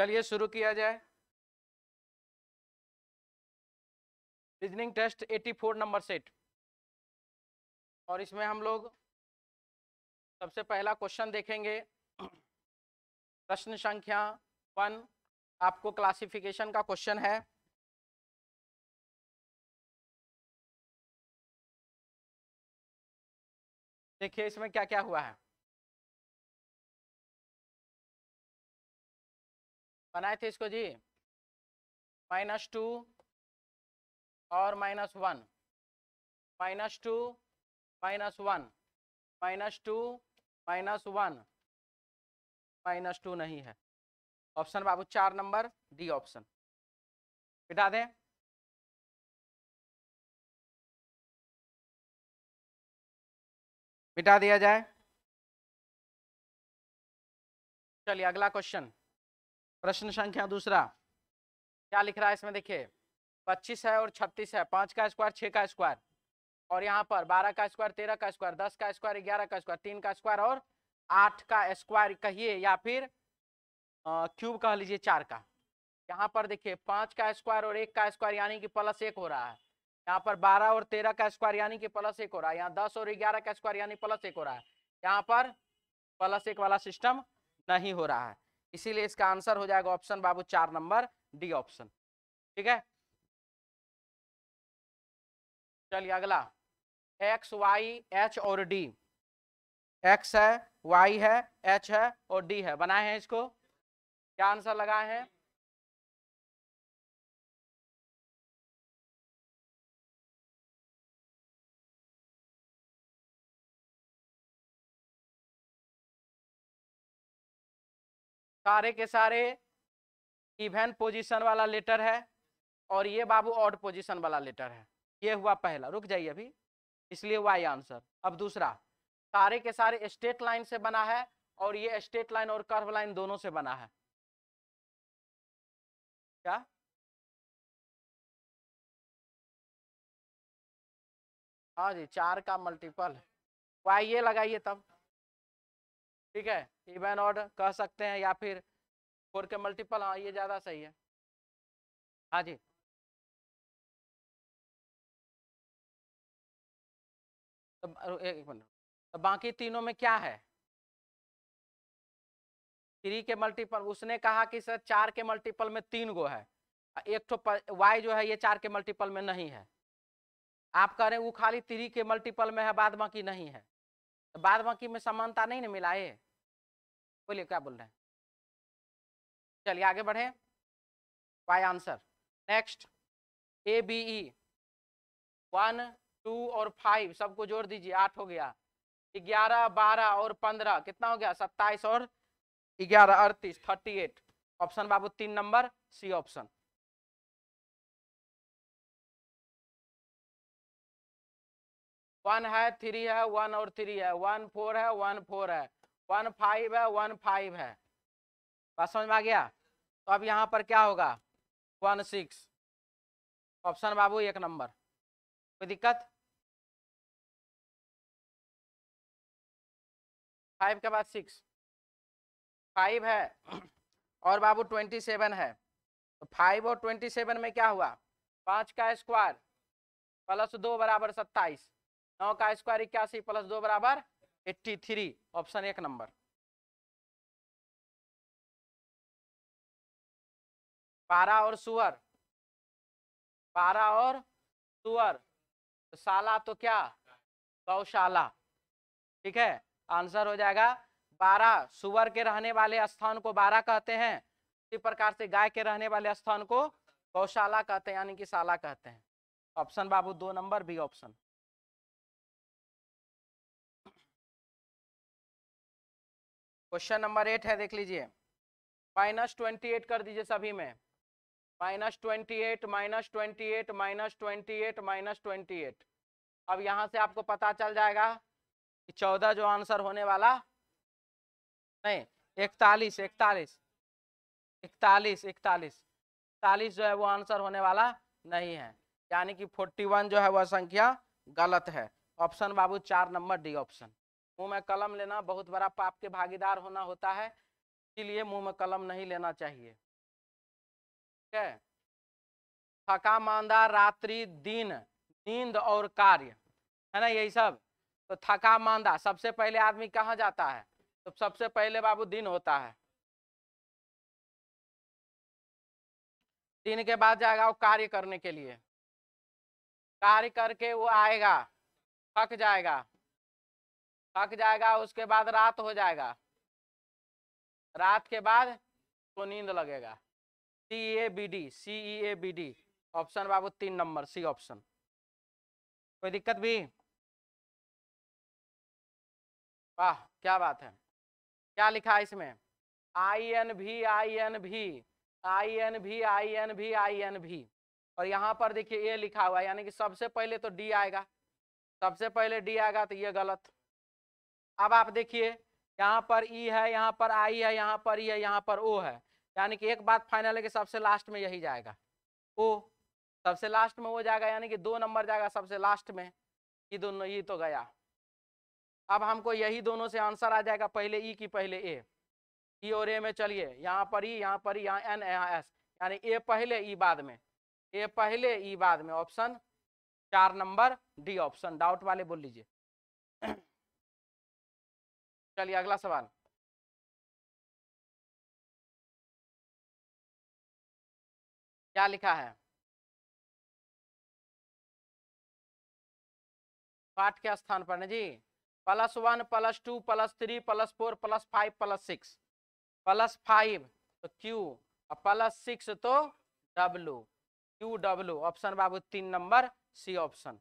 चलिए शुरू किया जाए रीजनिंग टेस्ट 84 नंबर सेट और इसमें हम लोग सबसे पहला क्वेश्चन देखेंगे प्रश्न संख्या वन आपको क्लासिफिकेशन का क्वेश्चन है देखिए इसमें क्या क्या हुआ है बनाए थे इसको जी माइनस टू और minus one minus two minus one minus two minus one minus two नहीं है ऑप्शन बाबू चार नंबर डी ऑप्शन बिठा दें मिटा दिया जाए चलिए अगला क्वेश्चन प्रश्न संख्या दूसरा क्या लिख रहा है इसमें देखिए पच्चीस है और छत्तीस है पाँच का स्क्वायर छः का स्क्वायर और यहाँ पर बारह का स्क्वायर तेरह का स्क्वायर दस का स्क्वायर ग्यारह का स्क्वायर तीन का स्क्वायर और आठ का स्क्वायर कहिए या फिर क्यूब कह लीजिए चार का यहाँ पर देखिए पाँच का स्क्वायर और एक का स्क्वायर यानी कि प्लस एक हो रहा है यहाँ पर बारह और तेरह का स्क्वायर यानी कि प्लस एक हो रहा है यहाँ दस और ग्यारह का स्क्वायर यानी प्लस एक हो रहा है यहाँ पर प्लस एक वाला सिस्टम नहीं हो रहा है इसीलिए इसका आंसर हो जाएगा ऑप्शन बाबू चार नंबर डी ऑप्शन ठीक है चलिए अगला एक्स वाई एच और डी एक्स है वाई है एच है और डी है बनाए हैं इसको क्या आंसर लगाए हैं सारे के सारे इवेंट पोजीशन वाला लेटर है और ये बाबू ऑड पोजीशन वाला लेटर है ये हुआ पहला रुक जाइए अभी इसलिए वाई आंसर अब दूसरा सारे के सारे स्टेट लाइन से बना है और ये स्टेट लाइन और कर्व लाइन दोनों से बना है क्या हाँ जी चार का मल्टीपल वाई ये लगाइए तब ठीक है इवन ऑड कह सकते हैं या फिर फोर के मल्टीपल हाँ ये ज़्यादा सही है हाँ जी तो एक मिनट तो बाकी तीनों में क्या है थ्री के मल्टीपल उसने कहा कि सर चार के मल्टीपल में तीन गो है एक तो वाई जो है ये चार के मल्टीपल में नहीं है आप कह रहे हैं वो खाली थ्री के मल्टीपल में है बाद बाकी नहीं है तो बाद बाकी में समानता नहीं ना मिला है बोलिए क्या बोल रहे हैं चलिए आगे बढ़े by answer next A B E one two और फाइव सबको जोड़ दीजिए आठ हो गया ग्यारह बारह और पंद्रह कितना हो गया सत्ताईस और ग्यारह अड़तीस थर्टी एट ऑप्शन बाबू तीन नंबर सी ऑप्शन वन है थ्री है वन और थ्री है वन फोर है वन फोर है वन फाइव है वन फाइव है बात समझ में आ गया तो अब यहाँ पर क्या होगा वन सिक्स ऑप्शन बाबू एक नंबर कोई दिक्कत फाइव के बाद सिक्स फाइव है और बाबू ट्वेंटी सेवन है तो फाइव और ट्वेंटी सेवन में क्या हुआ पाँच का स्क्वायर प्लस दो बराबर सत्ताईस नौ का स्क्वायर इक्यासी प्लस दो बराबर एट्टी थ्री ऑप्शन एक नंबर पारा और सुअर पारा और सुअर तो साला तो क्या गौशाला ठीक है आंसर हो जाएगा बारह सुअर के रहने वाले स्थान को बारह कहते हैं इसी प्रकार से गाय के रहने वाले स्थान को गौशाला कहते हैं यानी कि साला कहते हैं ऑप्शन बाबू दो number B option question number eight है देख लीजिए माइनस ट्वेंटी एट कर दीजिए सभी में minus twenty eight minus twenty eight minus twenty eight minus twenty eight अब यहाँ से आपको पता चल जाएगा कि चौदह जो आंसर होने वाला नहीं इकतालीस इकतालीस इकतालीस इकतालीस इकतालीस जो है वो आंसर होने वाला नहीं है यानी कि फोर्टी वन जो है वह संख्या गलत है ऑप्शन बाबू चार नंबर डी ऑप्शन मुंह में कलम लेना बहुत बड़ा पाप के भागीदार होना होता है इसीलिए मुंह में कलम नहीं लेना चाहिए थका मांदा रात्रि दिन नींद और कार्य है ना यही सब तो थका मांदा सबसे पहले आदमी कहाँ जाता है तो सबसे पहले बाबू दिन होता है दिन के बाद जाएगा वो कार्य करने के लिए कार्य करके वो आएगा थक जाएगा थक जाएगा उसके बाद रात हो जाएगा रात के बाद तो नींद लगेगा C A B D C E A B D option बाबू तीन नंबर सी ऑप्शन कोई दिक्कत भी वाह क्या बात है क्या लिखा है इसमें आई एन भी आई एन भी आई एन भी आई एन भी आई एन भी और यहाँ पर देखिए ए लिखा हुआ है यानी कि सबसे पहले तो डी आएगा सबसे पहले डी आएगा तो ये गलत अब आप देखिए यहाँ पर ई है यहाँ पर आई है यहाँ पर ई है यहाँ पर ओ है यानी कि एक बात फाइनल है कि सबसे लास्ट में यही जाएगा ओ सबसे लास्ट में वो जाएगा यानी कि दो नंबर जाएगा सबसे लास्ट में ये दोनों ये तो गया अब हमको यही दोनों से आंसर आ जाएगा पहले ई की पहले ए ई e और ए में चलिए यहाँ पर ई e, यहाँ पर e, यहाँ एन यहाँ एस यानी ए पहले ई बाद में ए पहले ई बाद में ऑप्शन चार नंबर डी ऑप्शन डाउट वाले बोल लीजिए चलिए अगला सवाल क्या लिखा है पाठ के स्थान पर G plus one plus two plus three plus four plus five plus six plus five तो क्यू और प्लस सिक्स तो डब्लू क्यू डब्लू ऑप्शन बाबू तीन number C option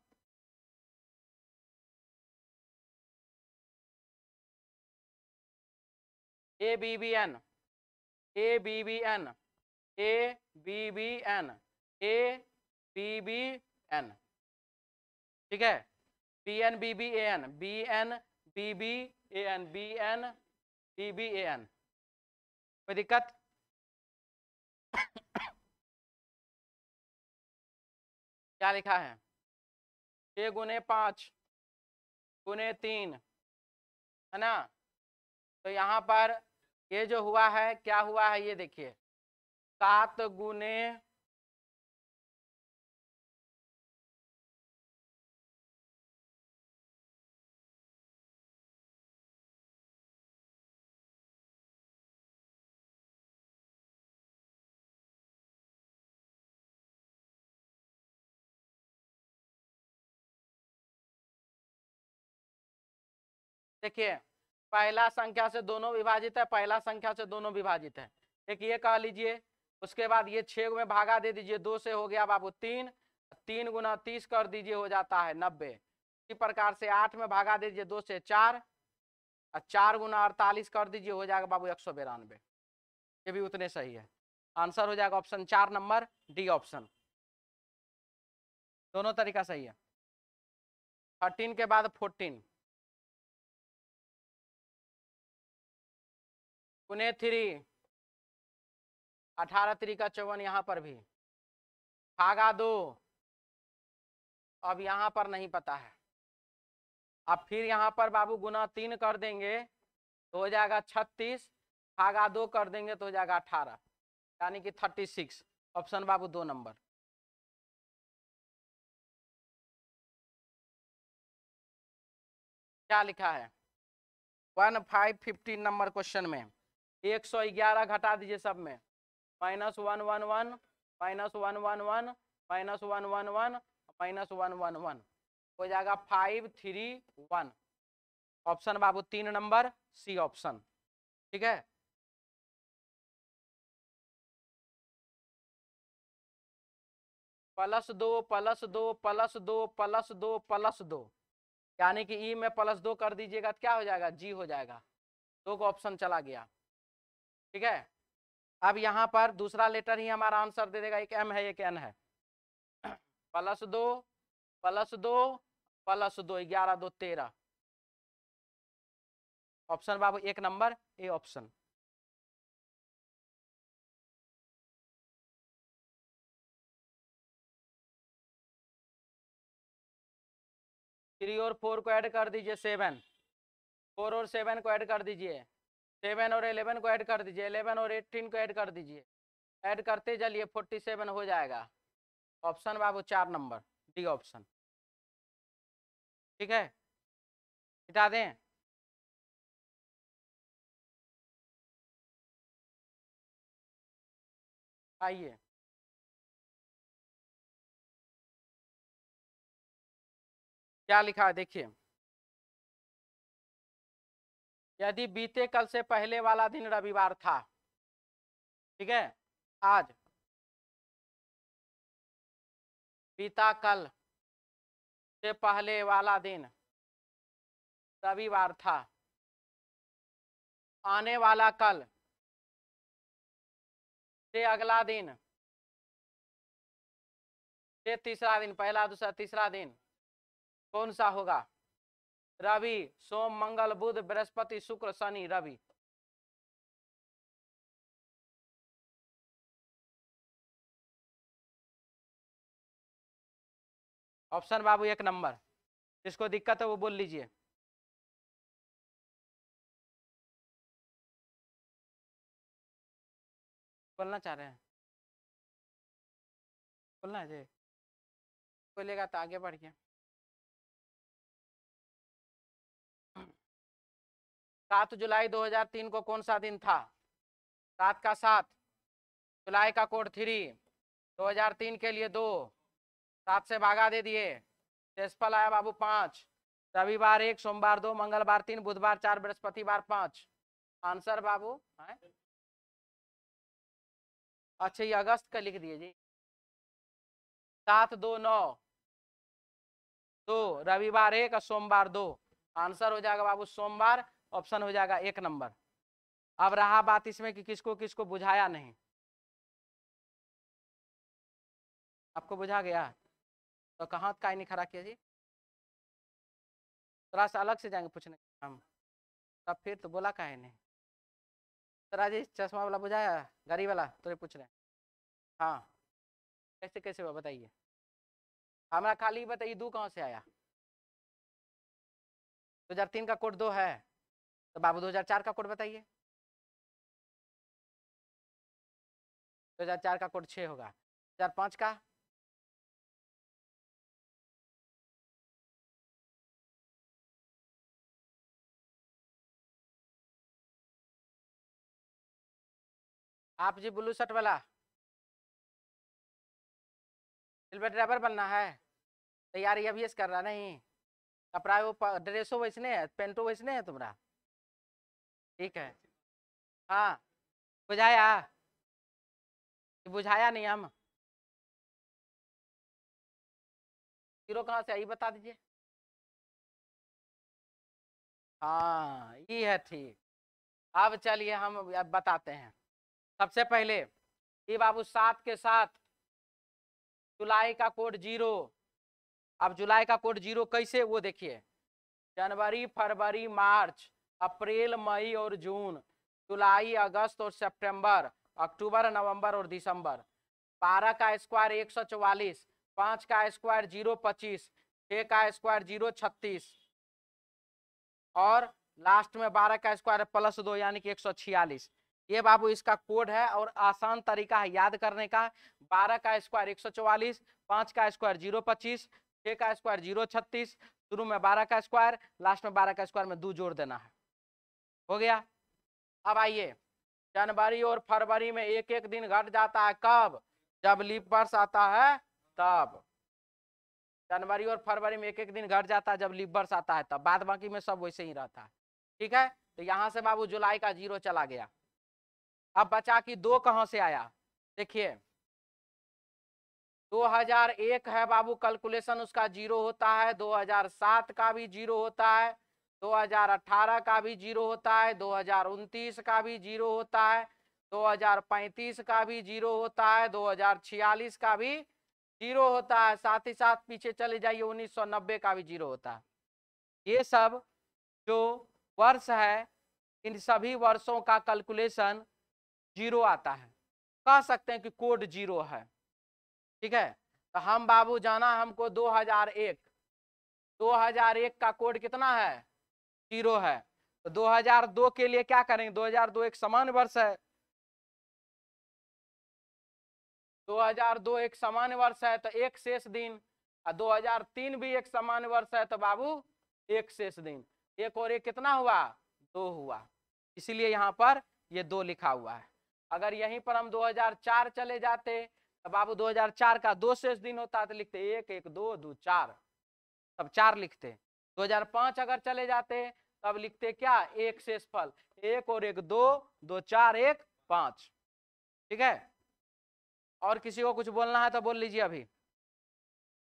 A B B N A B B N A B B N A B B N ठीक है B N B B A N B N B B A N B N B B A N कोई दिक्कत क्या लिखा है छ गुने पाँच गुने तीन है ना तो यहाँ पर ये जो हुआ है क्या हुआ है ये देखिए सात गुने देखिए पहला संख्या से दोनों विभाजित है पहला संख्या से दोनों विभाजित है एक ये कह लीजिए उसके बाद ये छः में भागा दे दीजिए दो से हो गया बाबू तीन तीन गुना तीस कर दीजिए हो जाता है नब्बे इसी प्रकार से आठ में भागा दे दीजिए दो से चार और चार गुना अड़तालीस कर दीजिए हो जाएगा बाबू एक सौ बिरानवे ये भी उतने सही है आंसर हो जाएगा ऑप्शन चार नंबर डी ऑप्शन दोनों तरीका सही है थर्टीन के बाद फोर्टीन पुणे थ्री अठारह का चौवन यहाँ पर भी भागा दो अब यहाँ पर नहीं पता है अब फिर यहाँ पर बाबू गुना तीन कर देंगे तो हो जाएगा छत्तीस भागा दो कर देंगे तो हो जाएगा अठारह यानी कि थर्टी सिक्स ऑप्शन बाबू दो नंबर क्या लिखा है one five fifteen number question में एक सौ ग्यारह घटा दीजिए सब में minus one one one minus one one one minus one one one minus one one one हो जाएगा फाइव थ्री वन ऑप्शन बाबू तीन नंबर सी ऑप्शन ठीक है प्लस दो प्लस दो प्लस दो प्लस दो प्लस दो यानी कि ई में प्लस दो कर दीजिएगा तो क्या हो जाएगा जी हो जाएगा दो का ऑप्शन चला गया ठीक है अब यहाँ पर दूसरा लेटर ही हमारा आंसर दे देगा एक एम है एक एन है प्लस दो प्लस दो प्लस दो ग्यारह दो तेरह ऑप्शन बाबू एक नंबर ए ऑप्शन थ्री और फोर को ऐड कर दीजिए सेवन फोर और सेवन को ऐड कर दीजिए सेवन और एलेवन को ऐड कर दीजिए एलेवन और एट्टीन को ऐड कर दीजिए ऐड करते चलिए फोर्टी सेवन हो जाएगा ऑप्शन बाबू चार नंबर डी ऑप्शन ठीक है मिटा दें आइए क्या लिखा है देखिए यदि बीते कल से पहले वाला दिन रविवार था ठीक है आज बीता कल से पहले वाला दिन रविवार था आने वाला कल से अगला दिन से तीसरा दिन पहला दूसरा तीसरा दिन कौन सा होगा रवि सोम मंगल बुध बृहस्पति शुक्र शनि रवि ऑप्शन बाबू एक नंबर जिसको दिक्कत है वो बोल लीजिए बोलना चाह रहे हैं बोलना है जी बोलेगा तो आगे बढ़ गया सात जुलाई 2003 को कौन सा दिन था सात का सात जुलाई का कोड थ्री 2003 के लिए दो सात से भागा दे दिए तेजपल आया बाबू पाँच रविवार एक सोमवार दो मंगलवार तीन बुधवार चार बृहस्पतिवार पाँच आंसर बाबू है अच्छा ये अगस्त का लिख दिए जी सात दो नौ दो रविवार एक और सोमवार दो आंसर हो जाएगा बाबू सोमवार ऑप्शन हो जाएगा एक नंबर अब रहा बात इसमें कि किसको किसको बुझाया नहीं आपको बुझा गया तो कहाँ का नहीं खड़ा किया जी थोड़ा तो सा अलग से जाएंगे पूछने हम तब फिर तो बोला का नहीं तो जी चश्मा वाला बुझाया गाड़ी वाला तो पूछ रहे हैं हाँ कैसे कैसे हुआ बताइए हमारा खाली बताइए दो कहाँ से आया दो हजार तीन का कोड दो है तो बाबू 2004 का कोड बताइए 2004 का कोड छः होगा 2005 का आप जी ब्लू शर्ट वाला रेलवे ड्राइवर बनना है तैयारी अभी कर रहा नहीं कपड़ा वो ड्रेसो वैसने है पेंटो वैसने है तुम्हारा ठीक है हाँ बुझाया बुझाया नहीं हम जीरो कहाँ से आई बता दीजिए हाँ ये है ठीक अब चलिए हम अब बताते हैं सबसे पहले ये बाबू सात के साथ जुलाई का कोड जीरो अब जुलाई का कोड जीरो कैसे वो देखिए जनवरी फरवरी मार्च अप्रैल मई और जून जुलाई अगस्त और सितंबर अक्टूबर नवंबर और दिसंबर बारह का स्क्वायर एक सौ चौवालीस पाँच का स्क्वायर जीरो पच्चीस छः का स्क्वायर जीरो छत्तीस और लास्ट में बारह का स्क्वायर प्लस दो यानी कि एक सौ छियालीस ये बाबू इसका कोड है और आसान तरीका है याद करने का बारह का स्क्वायर एक सौ चौवालीस पाँच का स्क्वायर जीरो पच्चीस छः का स्क्वायर जीरो छत्तीस शुरू में बारह का स्क्वायर लास्ट में बारह का स्क्वायर में दो जोड़ देना है हो गया अब आइए जनवरी और फरवरी में एक एक दिन घट जाता है कब जब लीप वर्ष आता है तब जनवरी और फरवरी में एक एक दिन घट जाता है जब लीप वर्ष आता है तब बाद बाकी में सब वैसे ही रहता है ठीक है तो यहाँ से बाबू जुलाई का जीरो चला गया अब बचा कि दो कहाँ से आया देखिए 2001 है बाबू कैलकुलेशन उसका जीरो होता है 2007 का भी जीरो होता है 2018 का भी जीरो होता है दो का भी जीरो होता है 2035 का भी जीरो होता है 2046 का भी जीरो होता है साथ ही साथ पीछे चले जाइए 1990 का भी जीरो होता है ये सब जो वर्ष है इन सभी वर्षों का कैलकुलेशन जीरो आता है कह सकते हैं कि कोड जीरो है ठीक है तो हम बाबू जाना हमको 2001 2001 का कोड कितना है जीरो है तो 2002 के लिए क्या करेंगे 2002 एक समान वर्ष है 2002 एक समान वर्ष है तो एक शेष दिन और 2003 भी एक समान वर्ष है तो बाबू एक शेष दिन एक और एक कितना हुआ दो हुआ इसलिए यहाँ पर ये दो लिखा हुआ है अगर यहीं पर हम 2004 चले जाते तो बाबू 2004 का दो शेष दिन होता तो लिखते एक एक दो दो चार तब चार लिखते 2005 अगर चले जाते तब लिखते क्या एक शेष फल एक और एक दो दो चार एक पांच ठीक है और किसी को कुछ बोलना है तो बोल लीजिए अभी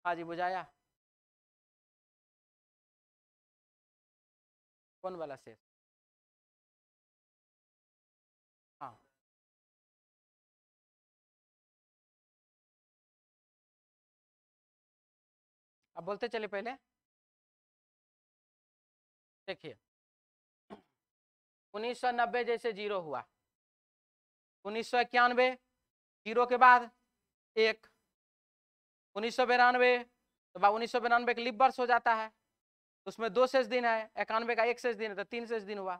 हाँ जी बुझाया कौन वाला शेष हाँ अब बोलते चले पहले देखिए 1990 जैसे जीरो हुआ उन्नीस जीरो के बाद एक उन्नीस सौ बिरानवे तो बाद उन्नीस सौ बिरानवे का लिप वर्ष हो जाता है तो उसमें दो शेष दिन है इक्यानवे का एक शेष दिन है तो तीन शेष दिन हुआ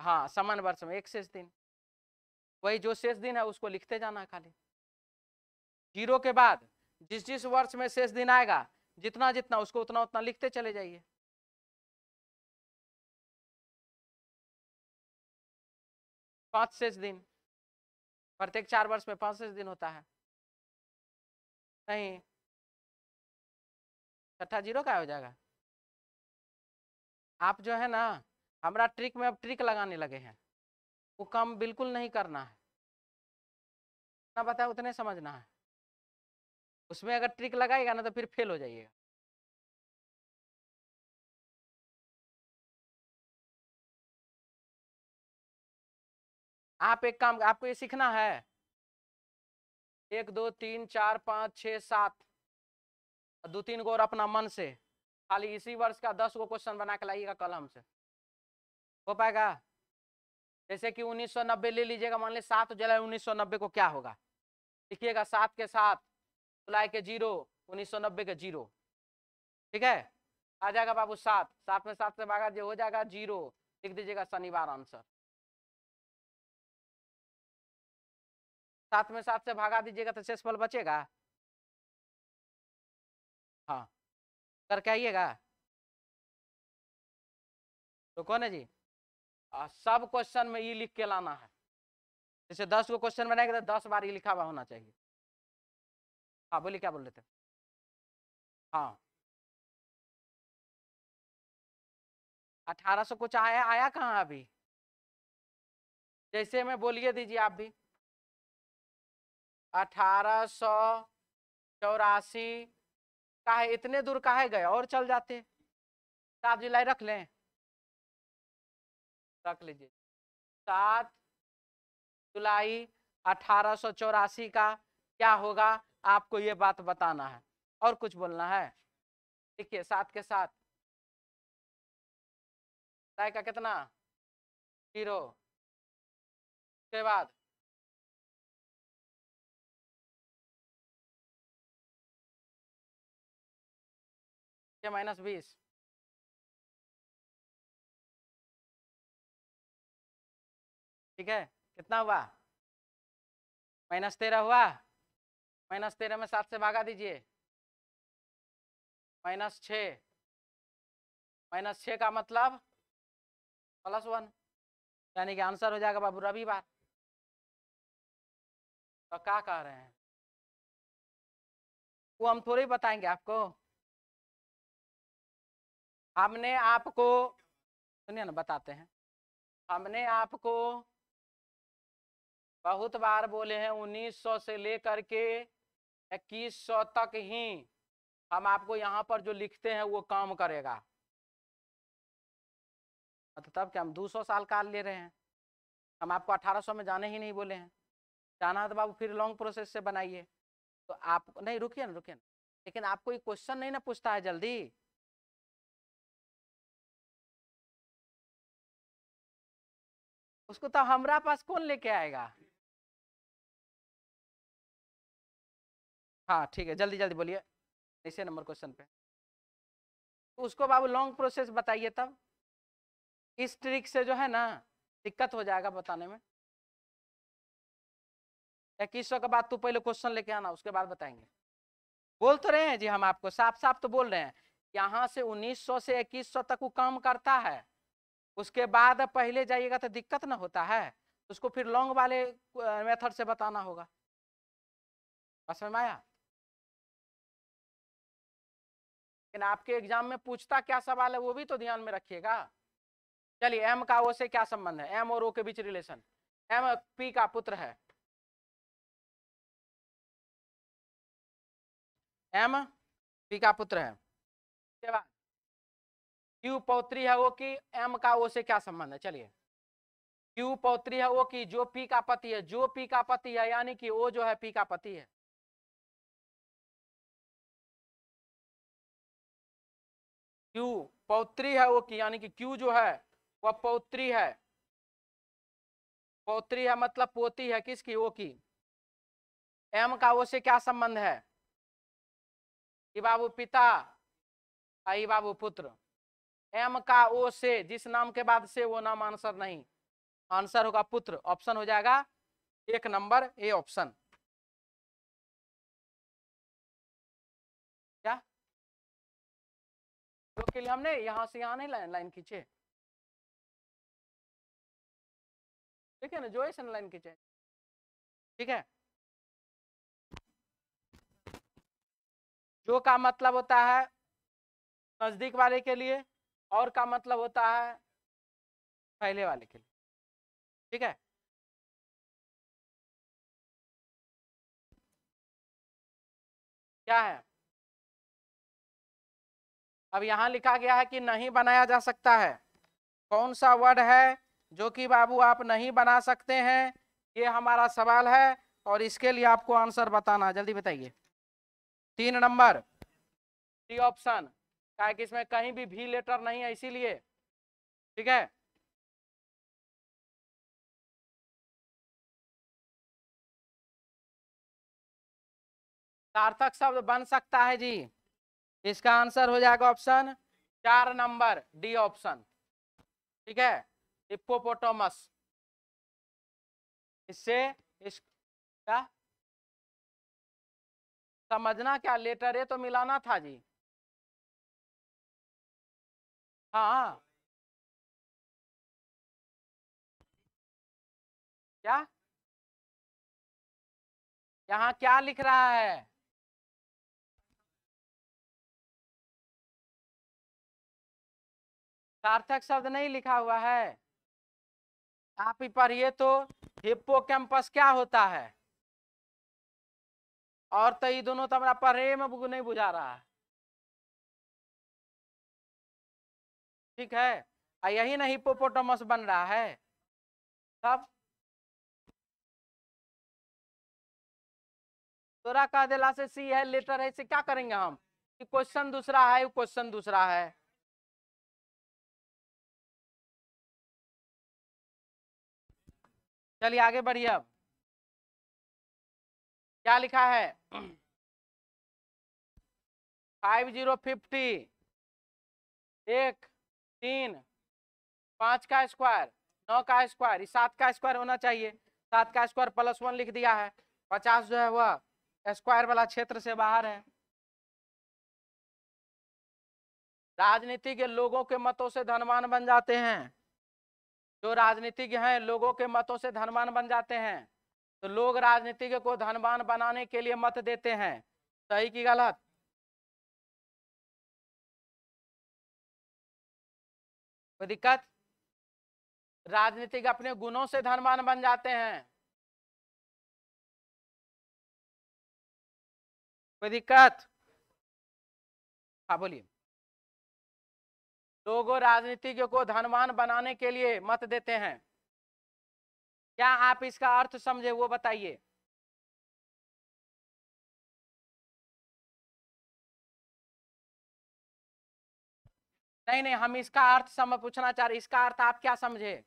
हाँ समान वर्ष में एक शेष दिन वही जो शेष दिन है उसको लिखते जाना खाली जीरो के बाद जिस जिस वर्ष में शेष दिन आएगा जितना जितना उसको उतना उतना लिखते चले जाइए पाँच से दिन प्रत्येक चार वर्ष में पाँच से दिन होता है नहीं छठा जीरो का हो जाएगा आप जो है ना हमारा ट्रिक में अब ट्रिक लगाने लगे हैं वो काम बिल्कुल नहीं करना है ना बताए उतने समझना है उसमें अगर ट्रिक लगाएगा ना तो फिर फेल हो जाइएगा आप एक काम आपको ये सीखना है एक दो तीन चार पाँच छ सात दो तीन गो और अपना मन से खाली इसी वर्ष का दस गो क्वेश्चन बना के लाइएगा कलम से हो पाएगा जैसे कि 1990 ले लीजिएगा मान ली सात जुलाई 1990 को क्या होगा लिखिएगा सात के साथ जुलाई के जीरो उन्नीस सौ नब्बे के जीरो ठीक है आ जाएगा बाबू सात सात में सात से भागा जो हो जाएगा जीरो लिख दीजिएगा शनिवार आंसर सात में सात से भागा दीजिएगा तो शेषफल बचेगा हाँ करके आइएगा तो कौन है जी आ, सब क्वेश्चन में ये लिख के लाना है जैसे दस को क्वेश्चन बनाएगा तो दस बार ये लिखा हुआ होना चाहिए हाँ बोलिए क्या बोल रहे थे हाँ अठारह सौ कुछ आया आया कहाँ अभी जैसे मैं बोलिए दीजिए आप भी अठारह सौ चौरासी का है इतने दूर का है गए और चल जाते सात जुलाई रख लें रख लीजिए सात जुलाई अठारह सौ चौरासी का क्या होगा आपको ये बात बताना है और कुछ बोलना है देखिए सात के साथ राय का कितना जीरो के बाद माइनस बीस ठीक है कितना हुआ माइनस तेरह हुआ माइनस तेरह में सात से भागा दीजिए माइनस छ माइनस छ का मतलब प्लस वन यानी कि आंसर हो जाएगा बाबू रविवार तो क्या कह रहे हैं वो हम थोड़ी बताएंगे आपको हमने आपको सुनिए ना बताते हैं हमने आपको बहुत बार बोले हैं 1900 से लेकर के इक्कीस सौ तक ही हम आपको यहाँ पर जो लिखते हैं वो काम करेगा तो तब क्या हम 200 साल काल ले रहे हैं हम आपको 1800 में जाने ही नहीं बोले हैं जाना है तो बाबू फिर लॉन्ग प्रोसेस से बनाइए तो आप नहीं रुकिए ना रुकिए ना लेकिन आपको ये क्वेश्चन नहीं ना पूछता है जल्दी उसको तो हमरा पास कौन लेके आएगा हाँ ठीक है जल्दी जल्दी बोलिए इसे नंबर क्वेश्चन पे तो उसको बाबू लॉन्ग प्रोसेस बताइए तब इस ट्रिक से जो है ना दिक्कत हो जाएगा बताने में इक्कीस सौ के बाद तू पहले क्वेश्चन लेके आना उसके बाद बताएंगे बोल तो रहे हैं जी हम आपको साफ साफ तो बोल रहे हैं यहाँ से 1900 से 2100 तक वो काम करता है उसके बाद पहले जाइएगा तो दिक्कत ना होता है उसको फिर लॉन्ग वाले मेथड से बताना होगा समझ में आया लेकिन आपके एग्जाम में पूछता क्या सवाल है वो भी तो ध्यान में रखिएगा चलिए एम का ओ से क्या संबंध है एम और ओ के बीच रिलेशन एम पी का पुत्र है एम पी का पुत्र है उसके बाद क्यू पौत्री है वो कि एम का ओ से क्या संबंध है चलिए क्यू पौत्री है वो कि जो पी का पति है जो पी का पति है यानी कि ओ जो है पी का पति है क्यू पौत्री है वो की यानी कि क्यू जो है वह पौत्री है पौत्री है मतलब पोती है किसकी वो की एम का वो से क्या संबंध है ई बाबू पिता आई बाबू पुत्र एम का ओ से जिस नाम के बाद से वो नाम आंसर नहीं आंसर होगा पुत्र ऑप्शन हो जाएगा एक नंबर ए ऑप्शन तो के लिए हमने यहाँ से यहाँ नहीं लाइन लाइन खींचे ठीक है ना जो ऐसे लाइन खींचे ठीक है जो का मतलब होता है नजदीक वाले के लिए और का मतलब होता है पहले वाले के लिए ठीक है क्या है अब यहाँ लिखा गया है कि नहीं बनाया जा सकता है कौन सा वर्ड है जो कि बाबू आप नहीं बना सकते हैं ये हमारा सवाल है और इसके लिए आपको आंसर बताना जल्दी बताइए तीन नंबर सी ऑप्शन क्या कि इसमें कहीं भी भी लेटर नहीं है इसीलिए ठीक है सार्थक शब्द बन सकता है जी इसका आंसर हो जाएगा ऑप्शन चार नंबर डी ऑप्शन ठीक है इपोपोटोमस इससे इस क्या समझना क्या लेटर ए तो मिलाना था जी हाँ क्या यहाँ क्या लिख रहा है सार्थक शब्द नहीं लिखा हुआ है आप ही पढ़िए तो हिप्पो कैंपस क्या होता है और तो ये दोनों तो हमारा पढ़े में नहीं बुझा रहा है ठीक है यही ना हिप्पोपोटमस बन रहा है सब तोरा कह दिला से सी है लेटर है से क्या करेंगे हम क्वेश्चन दूसरा है क्वेश्चन दूसरा है चलिए आगे बढ़िए अब क्या लिखा है फाइव जीरो फिफ्टी एक तीन पांच का स्क्वायर नौ का स्क्वायर सात का स्क्वायर होना चाहिए सात का स्क्वायर प्लस वन लिख दिया है पचास जो है वह स्क्वायर वाला क्षेत्र से बाहर है राजनीति के लोगों के मतों से धनवान बन जाते हैं जो राजनीतिज्ञ हैं लोगों के मतों से धनवान बन जाते हैं तो लोग राजनीतिज्ञ को धनवान बनाने के लिए मत देते हैं सही की गलत कोई दिक्कत राजनीतिक अपने गुणों से धनवान बन जाते हैं कोई दिक्कत हाँ बोलिए लोगों राजनीतिज्ञ को धनवान बनाने के लिए मत देते हैं क्या आप इसका अर्थ समझे वो बताइए नहीं नहीं हम इसका अर्थ समझ पूछना चाह रहे इसका अर्थ आप क्या समझे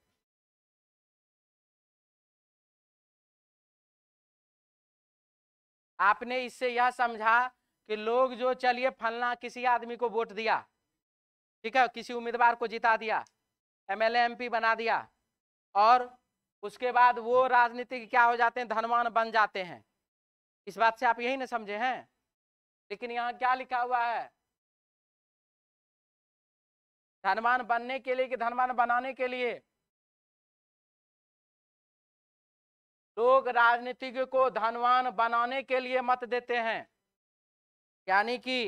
आपने इससे यह समझा कि लोग जो चलिए फलना किसी आदमी को वोट दिया ठीक है किसी उम्मीदवार को जिता दिया एमएलए एमपी बना दिया और उसके बाद वो राजनीतिक क्या हो जाते हैं धनवान बन जाते हैं इस बात से आप यही ना समझे हैं लेकिन यहाँ क्या लिखा हुआ है धनवान बनने के लिए कि धनवान बनाने के लिए लोग राजनीतिक को धनवान बनाने के लिए मत देते हैं यानी कि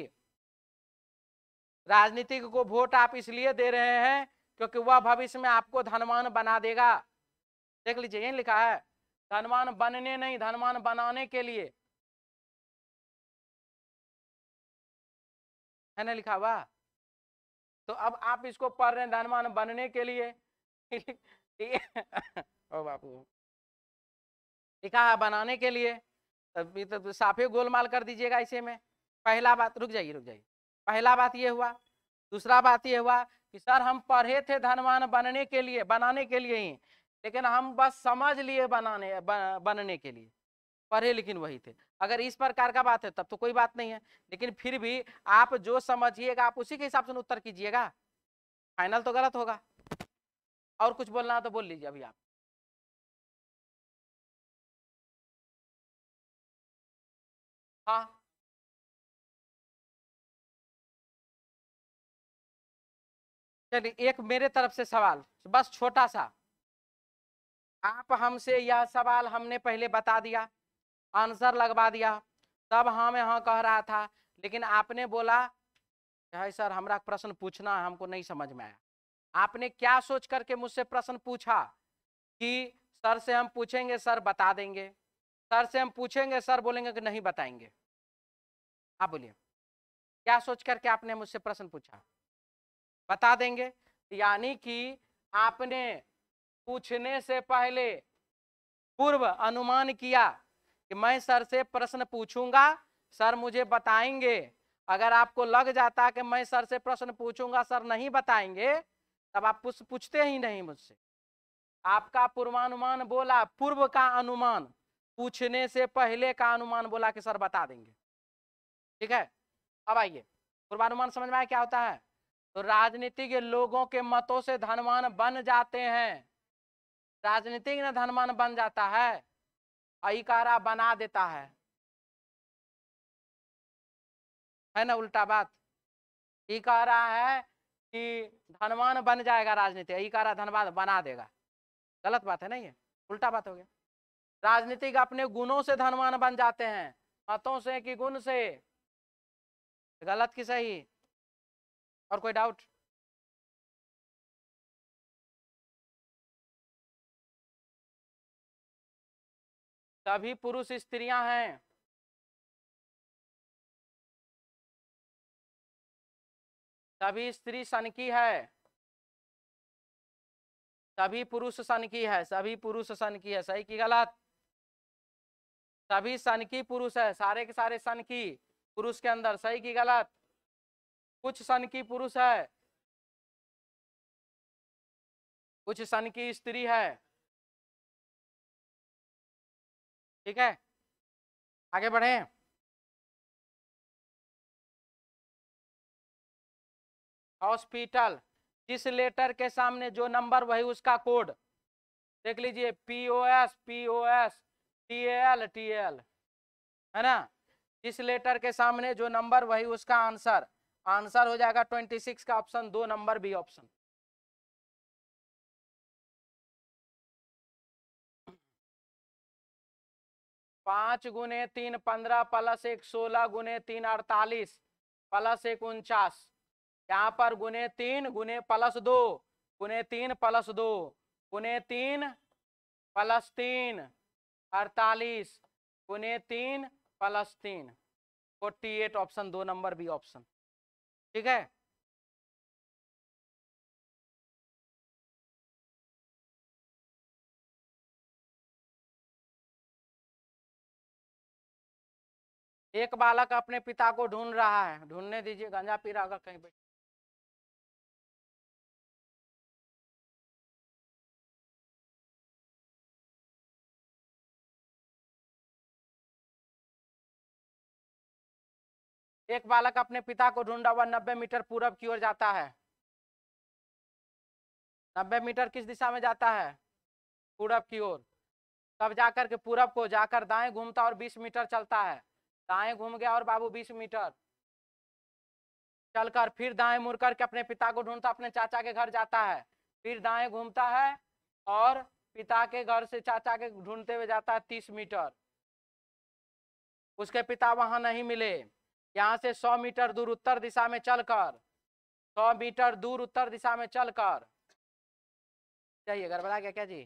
राजनीतिक को वोट आप इसलिए दे रहे हैं क्योंकि वह भविष्य में आपको धनवान बना देगा देख लीजिए यही लिखा है धनवान बनने नहीं धनवान बनाने के लिए है ना लिखा हुआ तो अब आप इसको पढ़ रहे हैं धनवान बनने के लिए ओ बापू लिखा है बनाने के लिए तो साफे गोलमाल कर दीजिएगा इसे में पहला बात रुक जाइए रुक जाइए पहला बात ये हुआ दूसरा बात ये हुआ कि सर हम पढ़े थे धनवान बनने के लिए बनाने के लिए ही लेकिन हम बस समझ लिए बनाने बनने के लिए पढ़े लेकिन वही थे अगर इस प्रकार का बात है तब तो कोई बात नहीं है लेकिन फिर भी आप जो समझिएगा आप उसी के हिसाब से उत्तर कीजिएगा फाइनल तो गलत होगा और कुछ बोलना तो बोल लीजिए अभी आप हाँ चलिए एक मेरे तरफ से सवाल बस छोटा सा आप हमसे यह सवाल हमने पहले बता दिया आंसर लगवा दिया तब हाँ यहाँ हाँ कह रहा था लेकिन आपने बोला है सर हमारा प्रश्न पूछना है हमको नहीं समझ में आया आपने क्या सोच करके मुझसे प्रश्न पूछा कि सर से हम पूछेंगे सर बता देंगे सर से हम पूछेंगे सर बोलेंगे कि नहीं बताएंगे आप बोलिए क्या सोच करके आपने मुझसे प्रश्न पूछा बता देंगे यानी कि आपने पूछने से पहले पूर्व अनुमान किया कि मैं सर से प्रश्न पूछूंगा सर मुझे बताएंगे अगर आपको लग जाता कि मैं सर से प्रश्न पूछूंगा सर नहीं बताएंगे तब आप पूछते ही नहीं मुझसे आपका पूर्वानुमान बोला पूर्व का अनुमान पूछने से पहले का अनुमान बोला कि सर बता देंगे ठीक है अब आइए पूर्वानुमान समझ में आया क्या होता है तो राजनीतिक लोगों के मतों से धनवान बन जाते हैं राजनीतिक ना धनवान बन जाता है अकारा बना देता है है ना उल्टा बात ये कह रहा है कि धनवान बन जाएगा राजनीति यही कह रहा धनवान बना देगा गलत बात है ना ये उल्टा बात हो गया राजनीतिक अपने गुणों से धनवान बन जाते हैं मतों से कि गुण से गलत की सही और कोई डाउट सभी पुरुष स्त्रियां हैं सभी स्त्री सन की है सभी पुरुष सन की है सभी पुरुष सन की है सही की गलत सभी सन की पुरुष है सारे के सारे सन की पुरुष के अंदर सही की गलत कुछ सन की पुरुष है कुछ सन की स्त्री है ठीक है आगे बढ़े हॉस्पिटल जिस लेटर के सामने जो नंबर वही उसका कोड देख लीजिए S T L TL TL है ना जिस लेटर के सामने जो नंबर वही उसका आंसर आंसर हो जाएगा ट्वेंटी सिक्स का ऑप्शन दो नंबर बी ऑप्शन पांच गुने तीन पंद्रह प्लस एक सोलह गुने तीन अड़तालीस प्लस एक उनचास यहाँ पर गुने तीन गुने प्लस दो गुने तीन प्लस दो गुने तीन प्लस तीन अड़तालीस गुने तीन प्लस तीन फोर्टी एट ऑप्शन दो नंबर बी ऑप्शन ठीक है एक बालक अपने पिता को ढूंढ रहा है ढूंढने दीजिए गंजा पी रहा होगा कहीं पे एक बालक अपने पिता को ढूंढा हुआ नब्बे मीटर पूरब की ओर जाता है नब्बे मीटर किस दिशा में जाता है पूरब की ओर तब जाकर के पूरब को जाकर दाएं घूमता और 20 मीटर चलता है दाएं घूम गया और बाबू 20 मीटर चलकर फिर दाएं मुड़ करके अपने पिता को ढूंढता अपने चाचा के घर जाता है फिर दाएं घूमता है और पिता के घर से चाचा के ढूंढते हुए जाता है तीस मीटर उसके पिता वहां नहीं मिले यहां से 100 मीटर दूर उत्तर दिशा में चलकर 100 मीटर दूर उत्तर दिशा में चलकर चाहिए गड़बड़ा गया क्या जी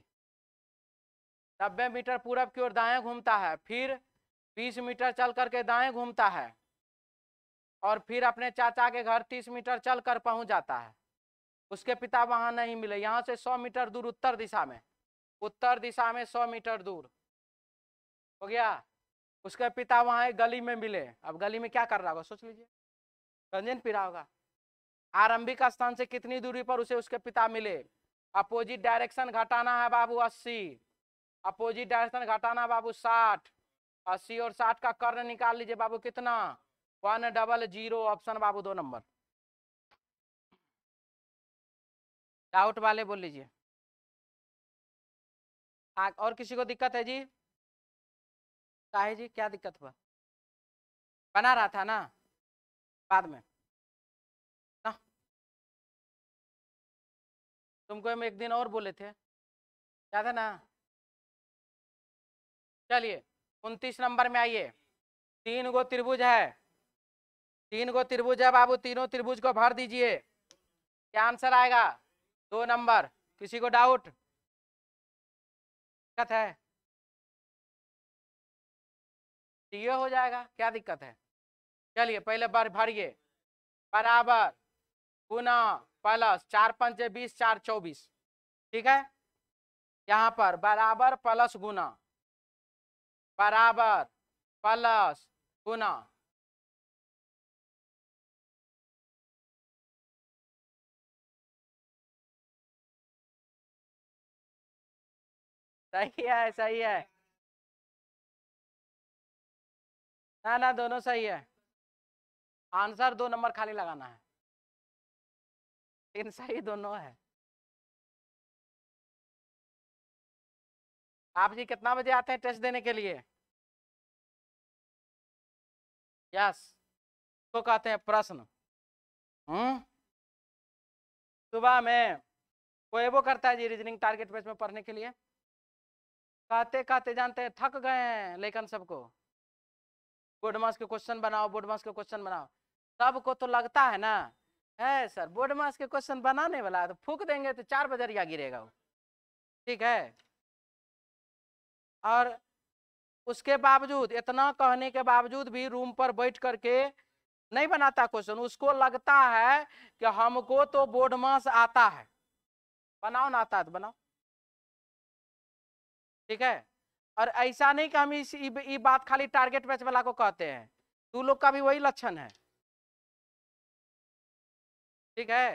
नब्बे मीटर पूरब की ओर दाएं घूमता है फिर 20 मीटर चल करके दाएं घूमता है और फिर अपने चाचा के घर 30 मीटर चल कर पहुंच जाता है उसके पिता वहां नहीं मिले यहाँ से 100 मीटर दूर उत्तर दिशा में उत्तर दिशा में 100 मीटर दूर हो गया उसके पिता वहाँ गली में मिले अब गली में क्या कर रहा होगा सोच लीजिए रंजन पी रहा होगा आरंभिक स्थान से कितनी दूरी पर उसे उसके पिता मिले अपोजिट डायरेक्शन घटाना है बाबू अस्सी अपोजिट डायरेक्शन घटाना बाबू साठ अस्सी और साठ का कर्ण निकाल लीजिए बाबू कितना वन डबल जीरो ऑप्शन बाबू दो नंबर डाउट वाले बोल लीजिए और किसी को दिक्कत है जी काहे जी क्या दिक्कत हुआ बना रहा था ना बाद में ना तुमको हम एक दिन और बोले थे याद है ना चलिए उनतीस नंबर में आइए तीन गो त्रिभुज है तीन गो त्रिभुज है बाबू तीनों त्रिभुज को भर दीजिए क्या आंसर आएगा दो नंबर किसी को डाउट दिक्कत है तो ये हो जाएगा क्या दिक्कत है चलिए पहले बार भरिए बराबर गुना प्लस चार पंच बीस चार चौबीस ठीक है यहाँ पर बराबर प्लस गुना बराबर प्लस गुना सही है सही है ना ना दोनों सही है आंसर दो नंबर खाली लगाना है लेकिन सही दोनों है आप जी कितना बजे आते हैं टेस्ट देने के लिए यस तो कहते हैं प्रश्न हम्म सुबह में कोई वो करता है जी रीजनिंग टारगेट बेस में पढ़ने के लिए कहते कहते जानते हैं थक गए हैं लेकिन सबको बोर्ड मास के क्वेश्चन बनाओ बोर्ड मास के क्वेश्चन बनाओ सबको तो लगता है ना है सर बोर्ड मास के क्वेश्चन बनाने वाला तो फूक देंगे तो चार बजरिया गिरेगा वो ठीक है और उसके बावजूद इतना कहने के बावजूद भी रूम पर बैठ करके नहीं बनाता क्वेश्चन उसको लगता है कि हमको तो बोर्ड मास आता है बनाओ ना आता है तो बनाओ ठीक है और ऐसा नहीं कि हम इस बात खाली टारगेट मैच वाला को कहते हैं तू लोग का भी वही लक्षण है ठीक है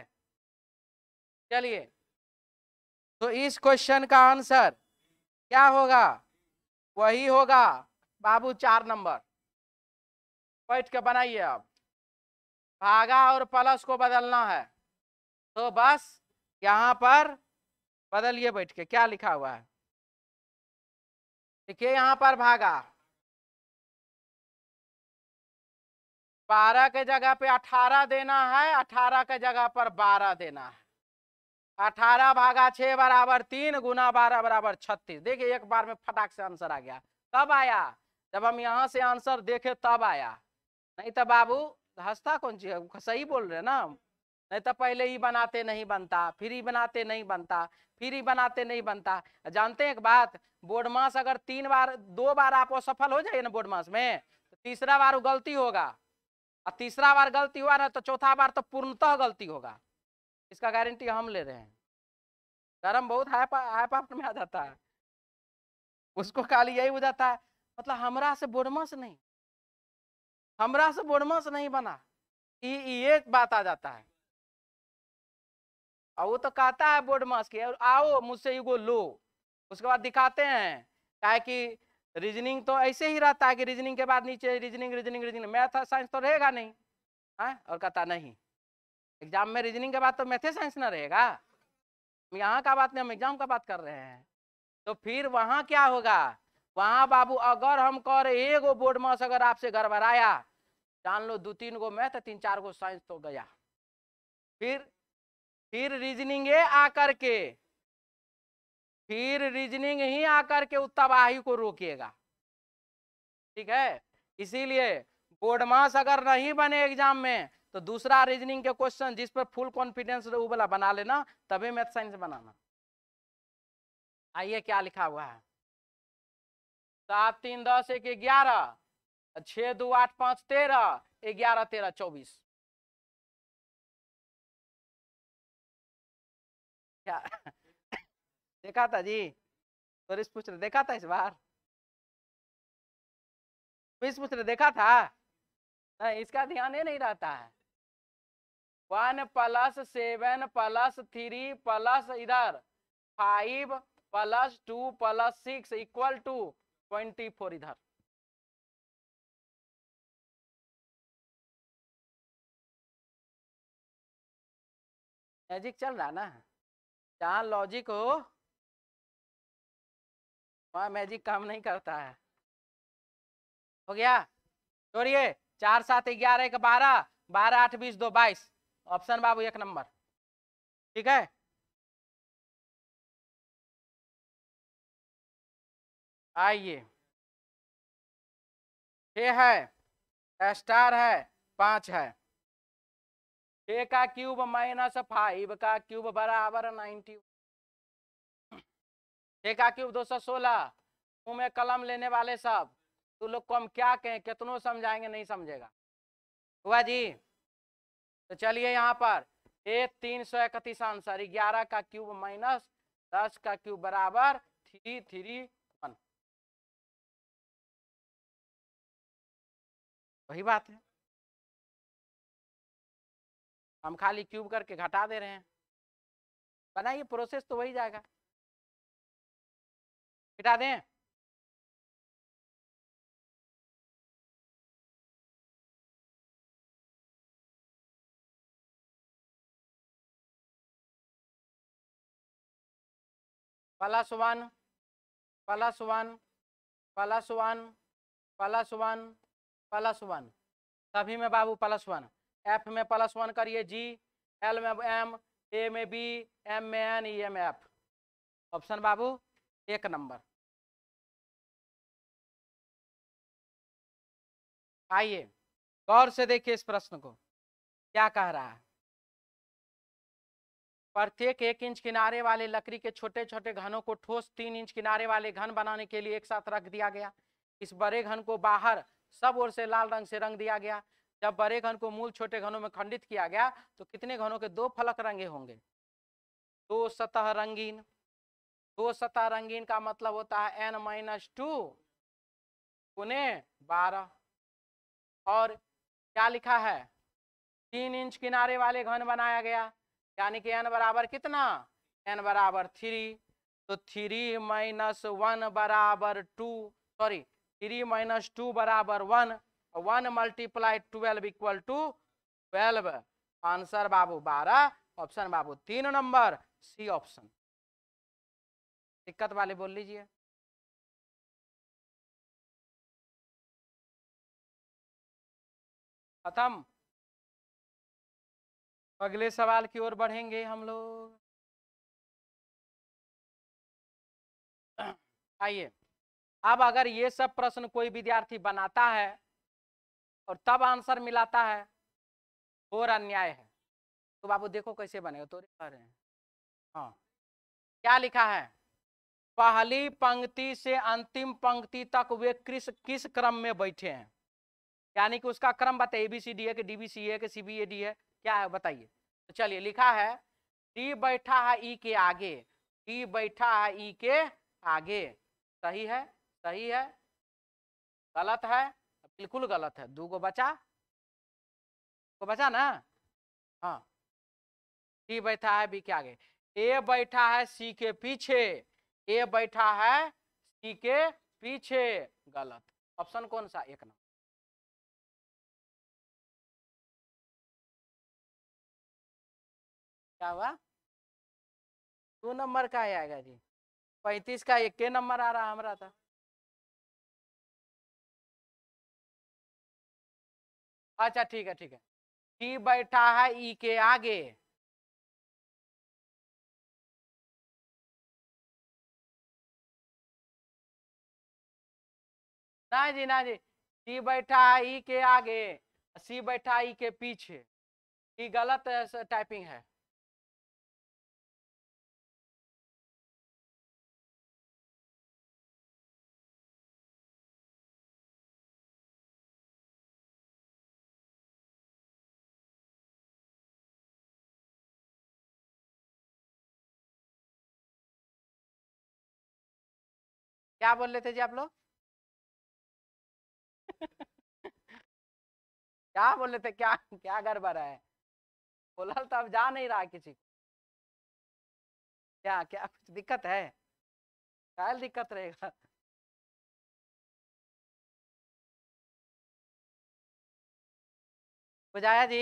चलिए तो इस क्वेश्चन का आंसर क्या होगा वही होगा बाबू चार नंबर बैठ के बनाइए आप भागा और प्लस को बदलना है तो बस यहाँ पर बदलिए बैठ के क्या लिखा हुआ है देखिए यहां पर भागा बारह के जगह पे अठारह देना है अठारह के जगह पर बारह देना है अठारह भागा छह बराबर तीन गुना बारह बराबर छत्तीस देखिए एक बार में फटाक से आंसर आ गया तब आया जब हम यहाँ से आंसर देखे तब आया नहीं तो बाबू हंसता कौन चीज सही बोल रहे ना नहीं तो पहले ही बनाते नहीं बनता फिर ही बनाते नहीं बनता फिर ही बनाते नहीं बनता जानते हैं एक बात बोर्ड मास अगर तीन बार दो बार आप असफल हो जाइए ना बोर्ड मास में तो तीसरा बार गलती होगा और तीसरा बार गलती हुआ ना तो चौथा बार तो पूर्णतः गलती होगा इसका गारंटी हम ले रहे हैं गर्म बहुत हाई पा, हाई पाप में आ जाता है उसको खाली यही हो जाता है मतलब हमरा से बोडमस नहीं हमरा से बोडमस नहीं बना ये बात आ जाता है और वो तो कहता है बोर्ड मास की और आओ हाँ। मुझसे युगो लो उसके बाद दिखाते हैं क्या कि रीजनिंग तो ऐसे ही रहता है कि रीजनिंग के बाद नीचे reasoning reasoning reasoning math science तो रहेगा नहीं है और कहता नहीं एग्जाम में रीजनिंग के बाद तो मैथे साइंस ना रहेगा यहाँ का बात नहीं हम एग्जाम का बात कर रहे हैं तो फिर वहाँ क्या होगा वहाँ बाबू अगर हम कह रहे गो बोर्ड मास अगर आपसे गड़बड़ाया जान लो दो तीन गो मैथ तीन चार गो साइंस तो गया फिर फिर रीजनिंग आकर के फिर रीजनिंग ही आकर के उस तबाही को रोकेगा ठीक है इसीलिए बोर्ड मास अगर नहीं बने एग्जाम में तो दूसरा रीजनिंग के क्वेश्चन जिस पर फुल कॉन्फिडेंस वो वाला बना लेना तभी मैथ साइंस बनाना आइए क्या लिखा हुआ है सात तीन दस एक ग्यारह छः दो आठ पाँच तेरह ग्यारह तेरह चौबीस क्या देखा था जी सुरेश पूछ रहे देखा था इस बार सुरेश पूछ रहे देखा था ना इसका ध्यान ही नहीं रहता है one plus seven plus three plus इधर five plus two plus six equal to twenty four इधर मैजिक चल रहा ना जहां लॉजिक हो वहाँ मैजिक काम नहीं करता है हो गया छोड़िए चार सात ग्यारह एक बारह बारह आठ बीस दो बाईस ऑप्शन बाबू एक नंबर ठीक है आइए छ है स्टार है पाँच है छ का क्यूब माइनस फाइव का क्यूब बराबर नाइनटी छ का क्यूब दो सौ सोलह में कलम लेने वाले सब तू लोग को हम क्या कहें कितनों समझाएंगे नहीं समझेगा हुआ जी तो चलिए यहाँ पर ए तीन सौ इकतीस आंसर ग्यारह का क्यूब माइनस दस का क्यूब बराबर थ्री थ्री वन वही बात है हम खाली क्यूब करके घटा दे रहे हैं बनाइए प्रोसेस तो वही जाएगा मिटा दें plus one plus one plus one plus one plus one सभी में बाबू प्लस वन एफ में प्लस वन करिए जी एल में एम ए में बी एम में N E M F option बाबू एक नंबर आइए गौर से देखिए इस प्रश्न को क्या कह रहा है प्रत्येक एक इंच किनारे वाले लकड़ी के छोटे छोटे घनों को ठोस तीन इंच किनारे वाले घन बनाने के लिए एक साथ रख दिया गया इस बड़े घन को बाहर सब ओर से लाल रंग से रंग दिया गया जब बड़े घन को मूल छोटे घनों में खंडित किया गया तो कितने घनों के दो फलक रंगे होंगे दो सतह रंगीन दो सतह रंगीन का मतलब होता है एन माइनस टू पुने बारह और क्या लिखा है तीन इंच किनारे वाले घन बनाया गया यानी कि एन बराबर कितना एन बराबर थ्री तो थ्री माइनस वन बराबर two sorry three minus two बराबर one one multiply twelve equal to twelve answer बाबू बारह ऑप्शन बाबू तीन नंबर सी ऑप्शन दिक्कत वाले बोल लीजिए खत्म अगले सवाल की ओर बढ़ेंगे हम लोग आइए अब अगर ये सब प्रश्न कोई विद्यार्थी बनाता है और तब आंसर मिलाता है और अन्याय है तो बाबू देखो कैसे बनेगा तो कह रहे हैं हाँ क्या लिखा है पहली पंक्ति से अंतिम पंक्ति तक वे किस किस क्रम में बैठे हैं यानी कि उसका क्रम बताइए ए बी सी डी है कि डी बी सी है कि सी बी ए डी है क्या है बताइए तो चलिए लिखा है डी बैठा है ई e के आगे डी बैठा है ई e के आगे सही है सही है गलत है बिल्कुल गलत है दू गो बचा को बचा ना हाँ सी बैठा है बी के आगे ए बैठा है सी के पीछे ए बैठा है सी के पीछे गलत ऑप्शन कौन सा एक नंबर क्या हुआ दो नंबर का आएगा जी पैंतीस का एक नंबर आ रहा हमारा था तो। अच्छा ठीक है ठीक है ही बैठा है ई e के आगे ना जी ना जी सी बैठा है ई e के आगे सी बैठा ई e के पीछे ये गलत टाइपिंग है क्या बोल रहे थे जी आप लोग क्या बोल रहे थे क्या क्या गड़बड़ है बोला तो अब जा नहीं रहा किसी को क्या क्या कुछ दिक्कत है क्या दिक्कत रहेगा बुझाया जी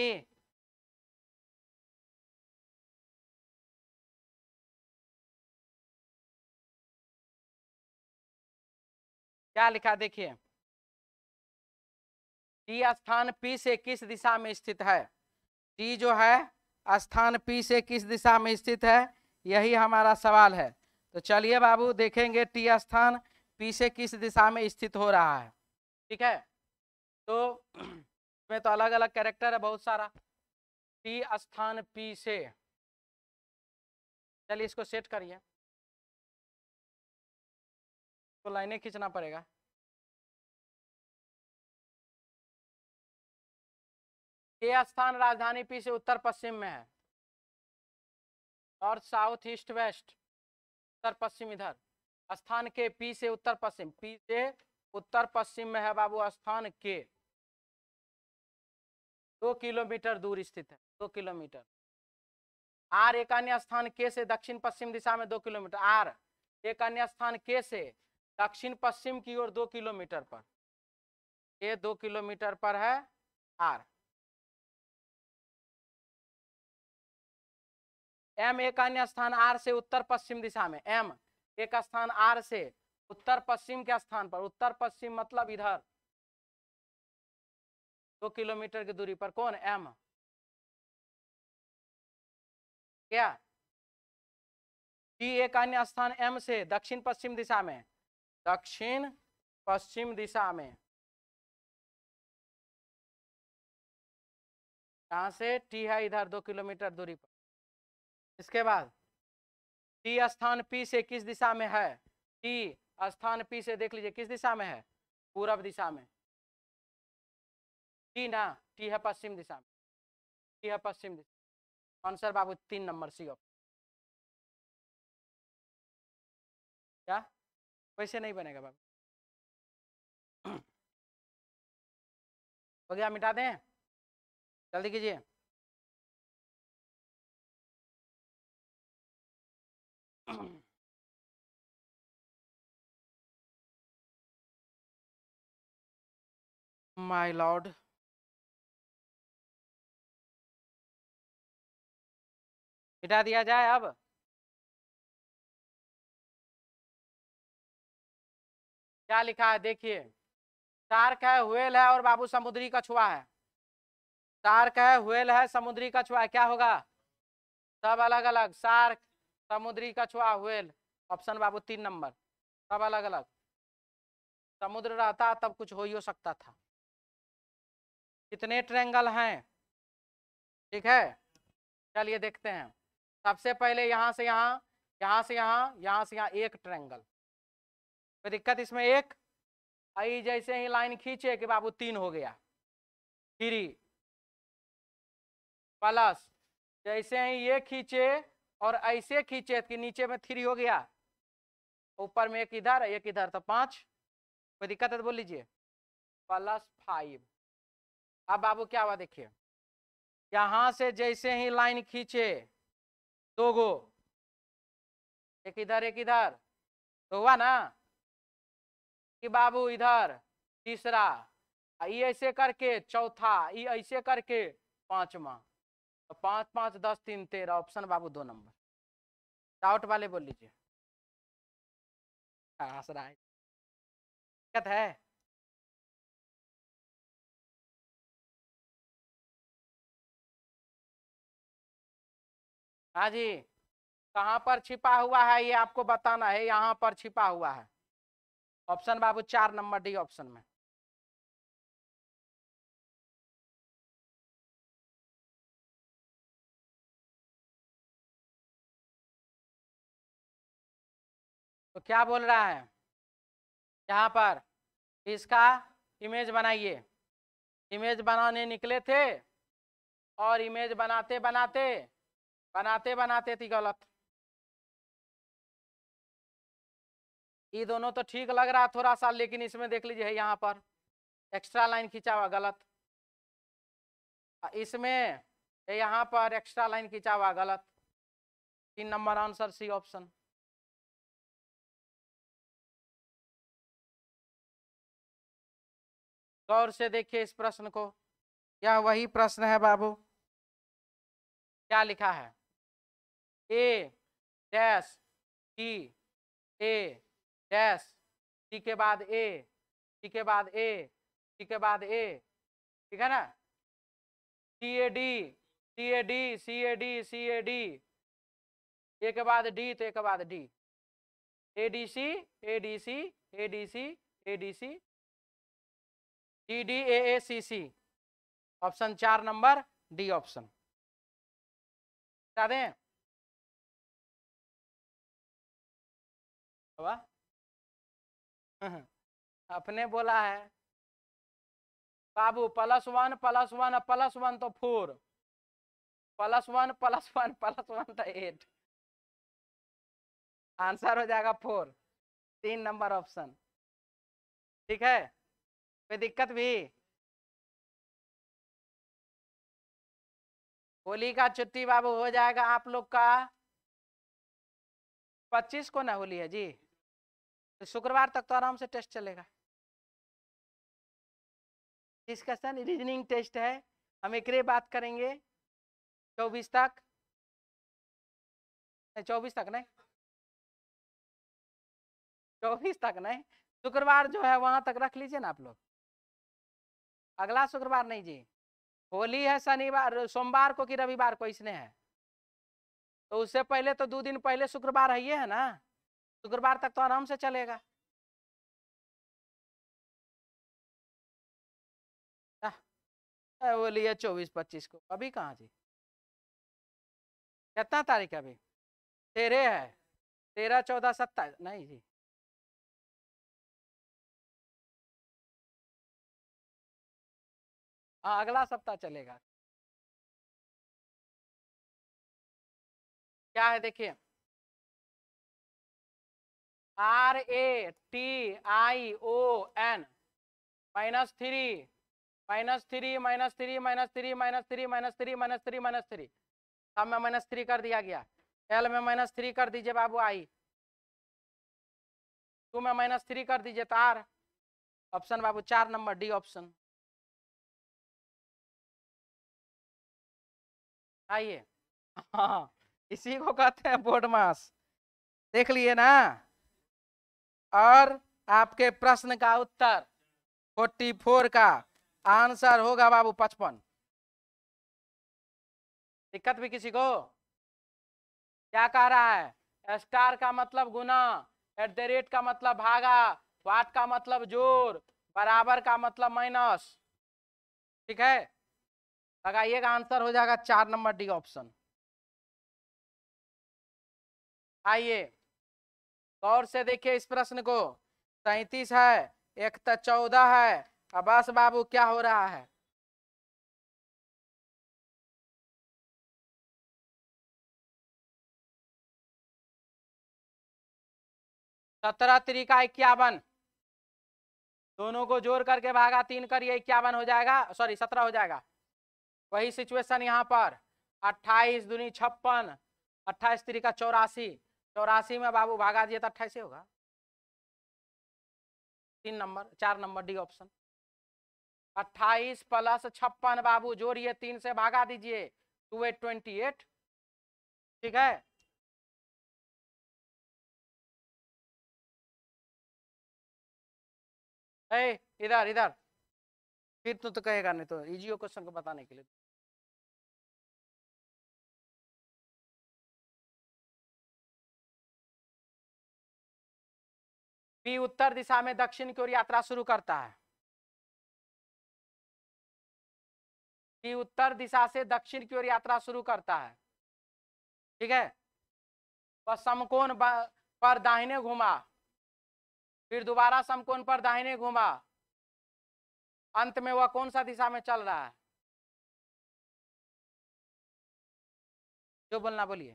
क्या लिखा देखिए टी स्थान पी से किस दिशा में स्थित है टी जो है स्थान पी से किस दिशा में स्थित है यही हमारा सवाल है तो चलिए बाबू देखेंगे टी स्थान पी से किस दिशा में स्थित हो रहा है ठीक है तो इसमें तो अलग अलग कैरेक्टर है बहुत सारा टी स्थान पी से चलिए इसको सेट करिए तो लाइनें खींचना पड़ेगा ये स्थान राजधानी पी से उत्तर पश्चिम में है और साउथ ईस्ट वेस्ट उत्तर पश्चिम इधर स्थान के पी से उत्तर पश्चिम पी से उत्तर पश्चिम में है बाबू स्थान के दो किलोमीटर दूर स्थित है दो किलोमीटर आर एक अन्य स्थान के से दक्षिण पश्चिम दिशा में दो किलोमीटर आर एक अन्य स्थान के से दक्षिण पश्चिम की ओर दो किलोमीटर पर ये दो किलोमीटर पर है आर एम एक अन्य स्थान आर से उत्तर पश्चिम दिशा में एम एक स्थान आर से उत्तर पश्चिम के स्थान पर उत्तर पश्चिम मतलब इधर दो किलोमीटर की दूरी पर कौन एम क्या एक अन्य स्थान एम से दक्षिण पश्चिम दिशा में दक्षिण पश्चिम दिशा में यहाँ से टी है इधर दो किलोमीटर दूरी पर इसके बाद टी स्थान पी से किस दिशा में है टी स्थान पी से देख लीजिए किस दिशा में है पूरब दिशा में टी ना टी है पश्चिम दिशा में टी है पश्चिम दिशा आंसर बाबू तीन नंबर सी ऑप्शन वैसे नहीं बनेगा बाबू हो गया मिटा दें जल्दी कीजिए माई लॉर्ड मिटा दिया जाए अब क्या लिखा है देखिए शार्क है हुएल है और बाबू समुद्री कछुआ है शार्क है हुएल है समुद्री कछुआ है क्या होगा सब अलग अलग शार्क समुद्री कछुआ हुएल ऑप्शन बाबू तीन नंबर सब अलग अलग समुद्र रहता तब कुछ हो ही हो सकता था कितने ट्रेंगल हैं ठीक है चलिए देखते हैं सबसे पहले यहाँ से यहाँ यहाँ से यहाँ यहाँ से यहाँ एक ट्रेंगल कोई दिक्कत इसमें एक आई जैसे ही लाइन खींचे कि बाबू तीन हो गया थ्री प्लस जैसे ही ये खींचे और ऐसे खींचे कि नीचे में थ्री हो गया ऊपर में एक इधर एक इधर तो पांच कोई दिक्कत है तो बोल लीजिए प्लस फाइव अब बाबू क्या हुआ देखिए यहां से जैसे ही लाइन खींचे दो गो एक इधर एक इधर तो हुआ ना कि बाबू इधर तीसरा ये ऐसे करके चौथा ये ऐसे करके पांचवा तो पांच पांच दस तीन तेरह ऑप्शन बाबू दो नंबर डाउट वाले बोल लीजिए हंस दिक्कत है हाँ जी कहाँ पर छिपा हुआ है ये आपको बताना है यहाँ पर छिपा हुआ है ऑप्शन बाबू चार नंबर डी ऑप्शन में तो क्या बोल रहा है यहाँ पर इसका इमेज बनाइए इमेज बनाने निकले थे और इमेज बनाते बनाते बनाते बनाते थी गलत ये दोनों तो ठीक लग रहा है थोड़ा सा लेकिन इसमें देख लीजिए यहाँ पर एक्स्ट्रा लाइन खींचा हुआ गलत इसमें यहाँ पर एक्स्ट्रा लाइन खींचा हुआ गलत तीन नंबर आंसर सी ऑप्शन गौर से देखिए इस प्रश्न को यह वही प्रश्न है बाबू क्या लिखा है A dash T A dash T के बाद ए टी के बाद ए टी के बाद ए ठीक है ना T A D T A D C A D C A D A के बाद डी तो एक बाद D A D C A D C A D C A D C T D A A C C option चार number D option बता दें अपने बोला है बाबू plus one plus one plus one तो four plus one plus one plus one तो eight answer हो जाएगा फोर तीन नंबर ऑप्शन ठीक है कोई दिक्कत भी होली का छुट्टी बाबू हो जाएगा आप लोग का पच्चीस को ना होली है जी तो शुक्रवार तक तो आराम से टेस्ट चलेगा डिस्कशन रीजनिंग टेस्ट है हम एक बात करेंगे चौबीस तक नहीं चौबीस तक नहीं चौबीस तक नहीं शुक्रवार जो है वहां तक रख लीजिए ना आप लोग अगला शुक्रवार नहीं जी होली है शनिवार सोमवार को कि रविवार को इसने है तो उससे पहले तो दो दिन पहले शुक्रवार है ये है ना शुक्रवार तो तक तो आराम से चलेगा वो हाँ। लिया चौबीस पच्चीस को अभी कहाँ जी कितना तारीख अभी तेरह है तेरह चौदह सत्ताईस नहीं जी हाँ अगला सप्ताह चलेगा क्या है देखिए R A T I O N minus three minus three minus three minus three minus three minus three minus three minus three सब में माइनस थ्री कर दिया गया एल में माइनस थ्री कर दीजिए बाबू आई टू में माइनस थ्री कर दीजिए तो आर ऑप्शन बाबू चार नंबर डी ऑप्शन आइए हाँ इसी को कहते हैं बोर्ड मास देख लिए ना और आपके प्रश्न का उत्तर 44 का आंसर होगा बाबू पचपन दिक्कत भी किसी को क्या कह रहा है स्टार का मतलब गुना एट द रेट का मतलब भागा वाट का मतलब जोर बराबर का मतलब माइनस ठीक है लगाइएगा आंसर हो जाएगा चार नंबर डी ऑप्शन आइए गौर से देखिए इस प्रश्न को सैतीस है एक तो चौदह है अब्बास बाबू क्या हो रहा है सत्रह तरीका इक्यावन दोनों को जोड़ करके भागा तीन करिए इक्यावन हो जाएगा सॉरी सत्रह हो जाएगा वही सिचुएशन यहाँ पर अट्ठाईस दूनी छप्पन अट्ठाईस तरीका चौरासी चौरासी में बाबू भागा दिए तो अट्ठाईस होगा तीन नंबर चार नंबर डी ऑप्शन अट्ठाईस प्लस छप्पन बाबू जोड़िए तीन से भागा दीजिए टू एट ट्वेंटी एट ठीक है इधर इधर फिर तो, तो कहेगा नहीं तो इजियो क्वेश्चन को बताने के लिए पी उत्तर दिशा में दक्षिण की ओर यात्रा शुरू करता है पी उत्तर दिशा से दक्षिण की ओर यात्रा शुरू करता है ठीक है वह समकोण पर दाहिने घुमा फिर दोबारा समकोण पर दाहिने घुमा अंत में वह कौन सा दिशा में चल रहा है जो बोलना बोलिए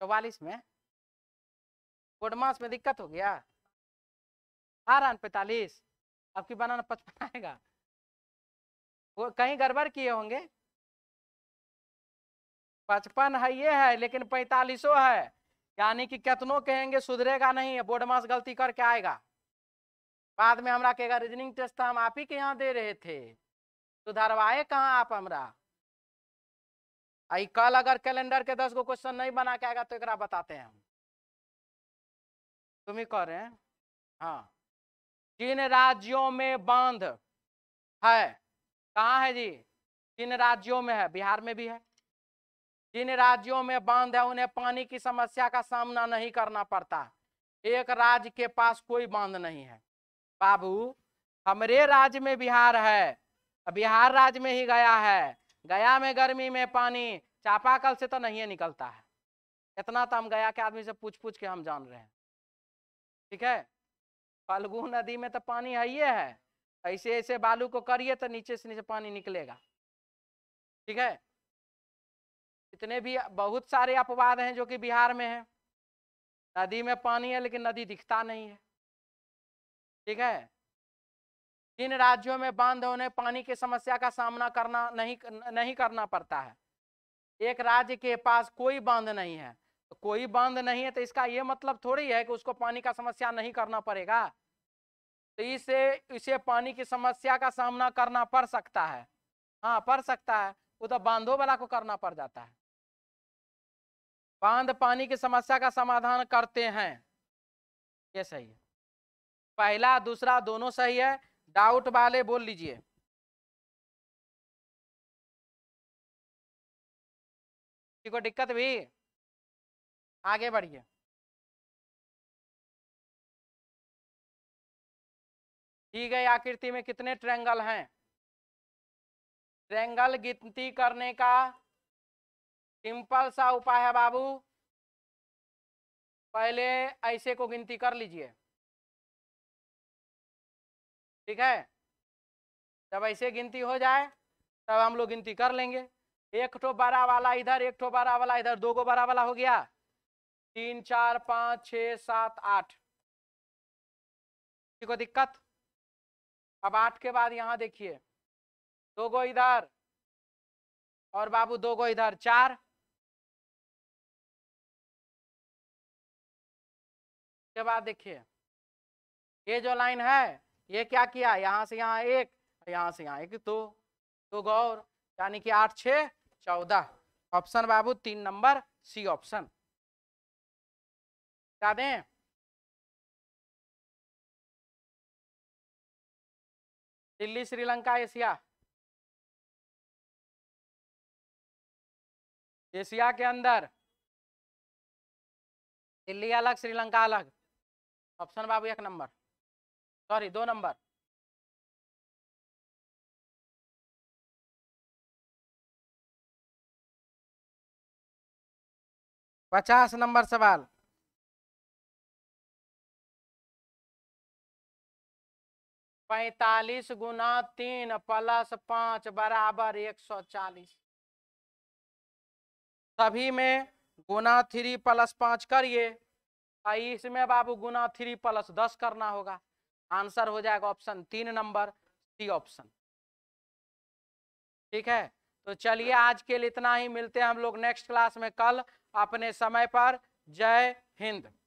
चौवालीस में कोडमास में दिक्कत हो गया आ रहा पैतालीस आपकी बनाना पचपन आएगा वो कहीं गड़बड़ किए होंगे पचपन है ये है लेकिन पैतालीसो है यानी कि कितनों कहेंगे सुधरेगा नहीं बोर्ड मास गलती करके आएगा बाद में हमरा कहेगा रीजनिंग टेस्ट हम आप ही के यहाँ दे रहे थे सुधरवाए तो कहाँ आप हमरा आई कल अगर कैलेंडर के दस गो क्वेश्चन नहीं बना के आएगा तो एक बताते हैं हम तुम ही कह रहे हैं हाँ जिन राज्यों में बांध है कहाँ है जी जिन राज्यों में है बिहार में भी है जिन राज्यों में बांध है उन्हें पानी की समस्या का सामना नहीं करना पड़ता एक राज्य के पास कोई बांध नहीं है बाबू हमारे राज्य में बिहार है बिहार राज्य में ही गया है गया में गर्मी में पानी चापाकल से तो नहीं निकलता है इतना तो हम गया के आदमी से पूछ पूछ के हम जान रहे हैं ठीक है फाल्गु नदी में तो पानी है ही है ऐसे ऐसे बालू को करिए तो नीचे से नीचे पानी निकलेगा ठीक है इतने भी बहुत सारे अपवाद हैं जो कि बिहार में है नदी में पानी है लेकिन नदी दिखता नहीं है ठीक है जिन राज्यों में बांध होने पानी की समस्या का सामना करना नहीं नहीं करना पड़ता है एक राज्य के पास कोई बांध नहीं है तो कोई बांध नहीं है तो इसका ये मतलब थोड़ी है कि उसको पानी का समस्या नहीं करना पड़ेगा तो इसे इसे पानी की समस्या का सामना करना पड़ सकता है हाँ पड़ सकता है वो तो बांधों वाला को करना पड़ जाता है बांध पानी की समस्या का समाधान करते हैं ये सही है पहला दूसरा दोनों सही है डाउट वाले बोल लीजिए को दिक्कत भी आगे बढ़िए दी गई आकृति में कितने ट्रेंगल हैं ट्रेंगल गिनती करने का सिंपल सा उपाय है बाबू पहले ऐसे को गिनती कर लीजिए ठीक है जब ऐसे गिनती हो जाए तब हम लोग गिनती कर लेंगे एक ठो बड़ा वाला इधर एक ठो बड़ा वाला इधर दो गो बड़ा वाला हो गया तीन चार पांच छ सात आठ को दिक्कत अब आठ के बाद यहाँ देखिए दो गो इधर और बाबू दो गो इधर चार के बाद देखिए ये जो लाइन है ये क्या किया यहाँ से यहाँ एक यहाँ से यहाँ एक दो दो गौर यानी कि आठ छ चौदह ऑप्शन बाबू तीन नंबर सी ऑप्शन बता दें दिल्ली श्रीलंका एशिया एशिया के अंदर दिल्ली अलग श्रीलंका अलग ऑप्शन बाबू एक नंबर सॉरी दो नंबर पचास नंबर सवाल पैतालीस गुना तीन प्लस पांच बराबर एक सौ चालीस सभी में गुना थ्री प्लस पांच करिए इसमें बाबू गुना थ्री प्लस दस करना होगा आंसर हो जाएगा ऑप्शन तीन नंबर सी ऑप्शन ठीक है तो चलिए आज के लिए इतना ही मिलते हैं हम लोग नेक्स्ट क्लास में कल अपने समय पर जय हिंद